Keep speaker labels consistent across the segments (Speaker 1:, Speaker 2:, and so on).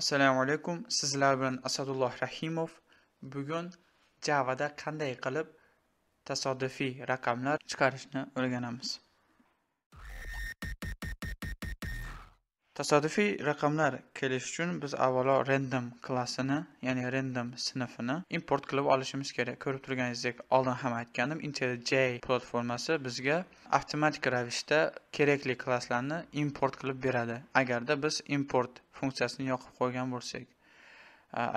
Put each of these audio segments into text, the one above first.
Speaker 1: assalomu alaykum sizlar bilan asadulloh rahimov bugun javada qanday qilib tasodifiy raqamlar chiqarishni o'rganamiz tasodifiy raqamlar kelish uchun biz avvalo random klassini ya'ni random sinfini import qilib olishimiz kerak ko'rib turganingizdek oldin ham aytgandim intellj platformasi bizga avtomatik ravishda kerakli klasslarni import qilib beradi agarda biz import funksiyasini yoqib qo'ygan bo'lsak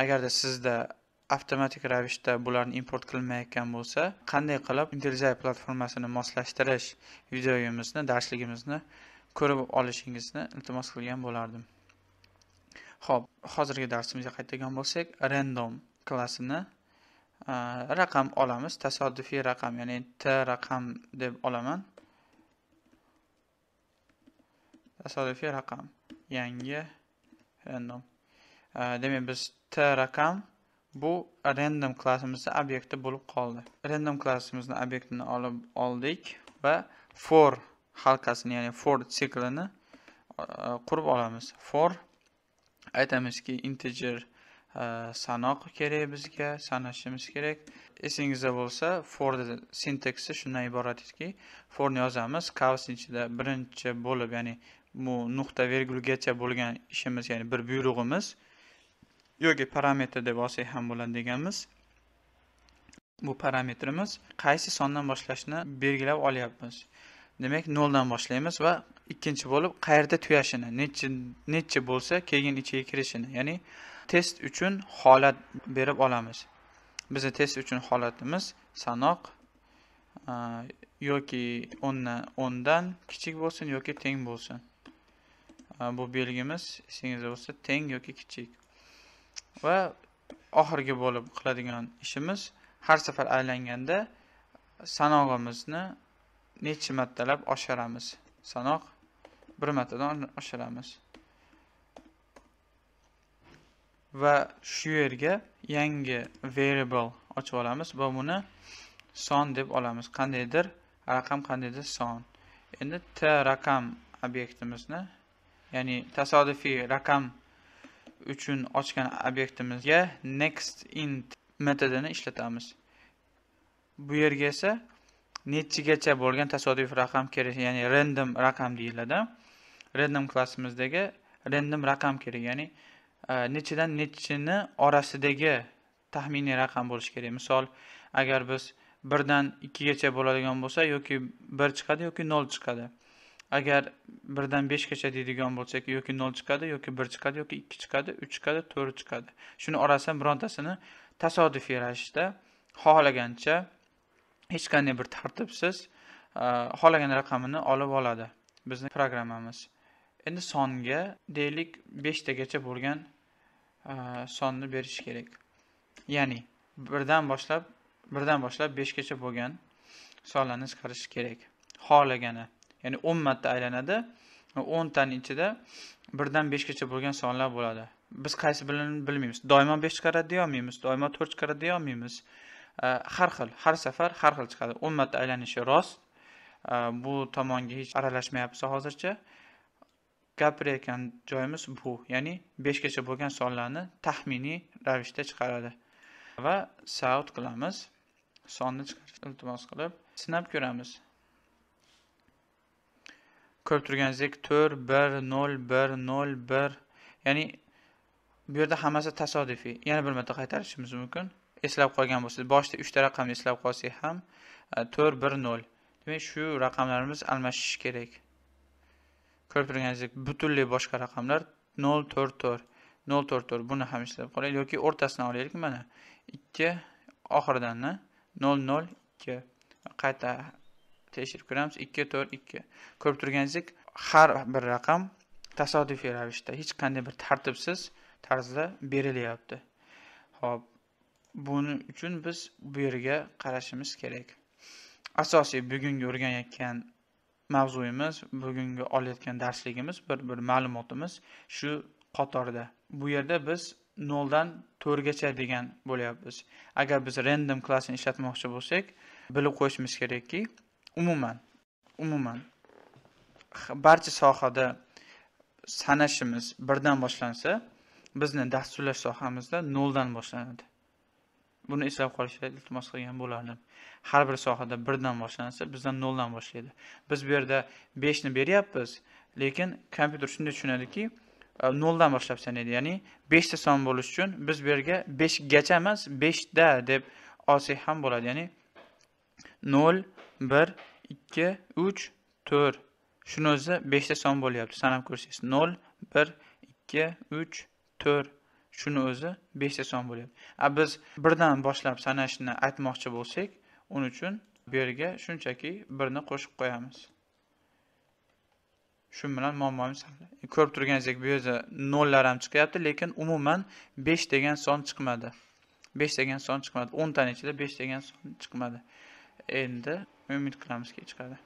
Speaker 1: agarda sizda avtomatik ravishda bularni import qilinmayotgan bo'lsa qanday qilib intellij platformasini moslashtirish videoyimizni darsligimizni ko'rib olishingizni iltimos qilgan bo'lardim ho'p hozirgi darsimizga qaytadigan bo'lsak random klassini raqam olamiz tasodifiy raqam ya'ni t raqam deb olaman tasodifiy raqam yangi random demak biz t raqam bu random klassimizni obyekti bo'lib qoldi random klassimizni obyektini olib oldik va for halkasini ya'ni for siklini e, qurib olamiz for aytamizki integer e, sanoq kerak bizga sanashimiz kerak esingizda bo'lsa for sintaksi shundan iborat ediki forni yozamiz qavs ichida birinchi bo'lib ya'ni bu nuqta vergulgacha bo'lgan ishimiz ya'ni bir buyrug'imiz yoki parametr deb olsak ham bo'ladi deganmiz bu parametrimiz qaysi sondan boshlashni belgilab olyapmiz demak noldan boshlaymiz va ikkinchi bo'lib qayerda tugashini nechi nechi bo'lsa keyin ichiga kirishini ya'ni test uchun holat berib olamiz bizni test uchun holatimiz sanoq yoki o'ndan o'ndan kichik bo'lsin yoki teng bo'lsin bu belgimiz esingizda bo'lsa teng yoki kichik va oxirgi bo'lib qiladigan ishimiz har safar aylanganda sanog'imizni necha martalab oshiramiz sanoq bir martadan oshiramiz va shu yerga yangi variable ochib olamiz va buni son deb olamiz qandaydir raqam qandaydir son endi t raqam obyektimizni ya'ni tasodifiy raqam uchun ochgan obyektimizga next int metodini ishlatamiz bu yerga esa nechigacha bo'lgan tasodif raqam kerak ya'ni random raqam deyiladi random klassimizdagi random raqam kerak ya'ni e, nechidan nechini orasidagi taxminiy raqam bo'lishi kerak misol agar biz birdan ikkigacha bo'ladigan bo'lsa yoki bir chiqadi yoki nol chiqadi agar birdan beshgacha deydigan bo'lsak yoki nol chiqadi yoki bir chiqadi yoki ikki chiqadi uch chiqadi to'rt chiqadi shuni orasidan birontasini tasodifiy ravishda xohlagancha hech qanday bir tartibsiz e, xohlagan raqamini olib oladi bizni programmamiz endi songa deylik beshtagacha bo'lgan e, sonni berish kerak ya'ni birdan boshlab birdan boshlab beshgacha bo'lgan sonlarni chiqarish kerak xohlagani ya'ni o'n marta aylanadi o'ntani ichida birdan beshgacha bo'lgan sonlar bo'ladi biz qaysi birini bilmaymiz doimo besh chiqaradi deyolmaymiz doimo to'rt chiqaradi deyolmaymiz Э, har xil har safar har xil chiqadi o'n marta aylanishi rost э, bu tomonga hech aralashmayapmiz hozircha gapirayotgan joyimiz bu ya'ni beshgacha bo'lgan sonlarni taxminiy ravishda chiqaradi va saut qilamiz sonni chiqarish iltimos qilib sinab ko'ramiz ko'rib turganingizdek to'rt bir nol bir nol bir ya'ni bu yerda hammasi tasodifiy yana bir marta qaytarishimiz mumkin eslab qolgan bo'lsangiz boshida uchta raqamni eslab qolsak ham e, to'rt bir nol demak shu raqamlarimiz almashishi kerak ko'rib turganingizdek butunlay boshqa raqamlar nol to'rt to'rt nol to'rt to'rt buni ham eslab qolaylik yoki o'rtasidan olaylik mana ikki oxiridan nol nol ikki qayta tekshirib ko'ramiz ikki to'rt ikki ko'rib turganingizdek har bir raqam tasodifiy ravishda hech qanday bir tartibsiz tarzda berilyapti ho'p buning uchun biz bu yerga qarashimiz kerak asosiy bugungi o'rganayotgan mavzuyimiz bugungi olayotgan darsligimiz bir bir ma'lumotimiz shu qatorda bu yerda biz noldan to'rtgacha degan bo'lyapmiz agar biz random klassni ishlatmoqchi bo'lsak bilib qo'yishimiz kerakki umuman umuman barcha sohada sanashimiz birdan boshlansa bizni dasturlash sohamizda noldan boshlanadi buni eslab qolishga iltimos qilgan bo'lardim har bir sohada birdan boshlansa bizdan noldan boshlaydi biz bu yerda beshni beryapmiz lekin kompyuter shunday tushunadiki e, noldan boshlab sanaydi ya'ni beshta son bo'lishi uchun biz bu yerga beshgacha emas beshda deb olsak ham bo'ladi ya'ni nol bir ikki uch to'rt shuni o'zi beshta son bo'lyapti sanab ko'rsangiz nol bir ikki uch to'rt shuni o'zi 5 ta son bo'lyapti a biz birdan boshlab sanashni aytmoqchi bo'lsak uning uchun bu yerga shunchaki birni qo'shib qo'yamiz shu bilan hal e, ko'rib turganingizdek bu yerda nollar ham chiqyapti lekin umuman 5 degan son chiqmadi 5 degan son chiqmadi 10 ichida 5 degan son chiqmadi endi umid qilamizki chiqadi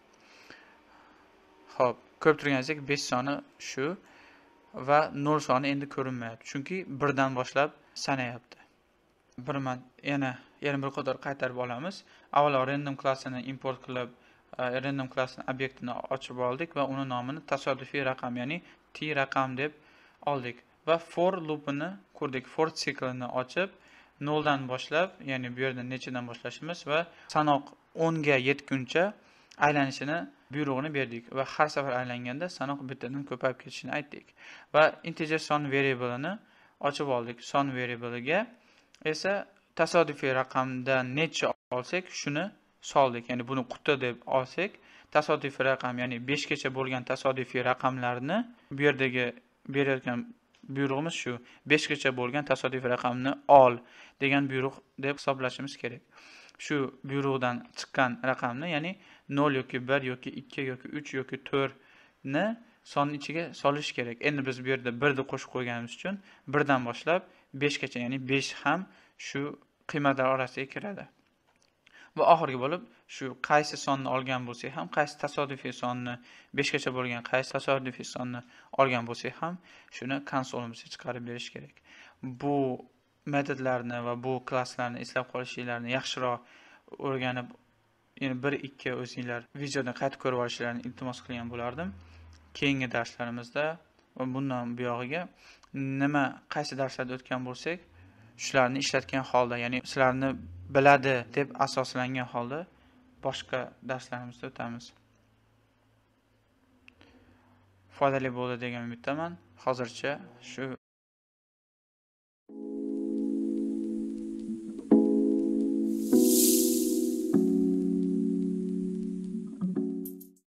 Speaker 1: ho'p ko'rib turganingizdek 5 soni shu va nol soni endi ko'rinmayapti chunki birdan boshlab sanayapti man yana yana bir qator qaytarib olamiz avvalo random klassini import qilib e, random klassni obyektini ochib oldik va uni nomini tasodifiy raqam ya'ni t raqam deb oldik va for loopini ko'rdik for siklini ochib noldan boshlab ya'ni bu yerda nechadan boshlashimiz va sanoq o'nga yetguncha aylanishini buyrug'ini berdik va har safar aylanganda sanoq bittadan ko'payib ketishini aytdik va integer son variablini ochib oldik son variabliga esa tasodifiy raqamdan necha olsak shuni soldik ya'ni buni quti deb olsak tasodifiy raqam ya'ni beshgacha bo'lgan tasodifiy raqamlarni bu yerdagi berayotgan buyrug'imiz shu beshgacha bo'lgan tasodifiy raqamni ol degan buyruq deb hisoblashimiz kerak shu buyruqdan chiqqan raqamni ya'ni 0 yoki 1 yoki 2 yoki 3 yoki 4 ni sonning ichiga solish kerak endi biz bu yerda 1 ni qo'shib qo'yganimiz uchun 1 dan boshlab 5 gacha ya'ni 5 ham shu qiymatlar orasiga kiradi va oxirgi bo'lib shu qaysi sonni olgan bo'lsak ham qaysi tasodifiy sonni 5 gacha bo'lgan qaysi tasodifiy sonni olgan bo'lsak ham shuni konsolimizga chiqarib berish kerak bu metodlarni va bu klasslarni eslab qolishingizni yaxshiroq o'rganib yana bir ikki o'zinglar videoni qayta ko'rib olishlarini iltimos qilgan bo'lardim keyingi darslarimizda bundan buyog'iga nima qaysi darslarda o'tgan bo'lsak shularni ishlatgan holda ya'ni sizlarni biladi deb asoslangan holda boshqa darslarimizda o'tamiz foydali bo'ldi degan umiddaman hozircha shu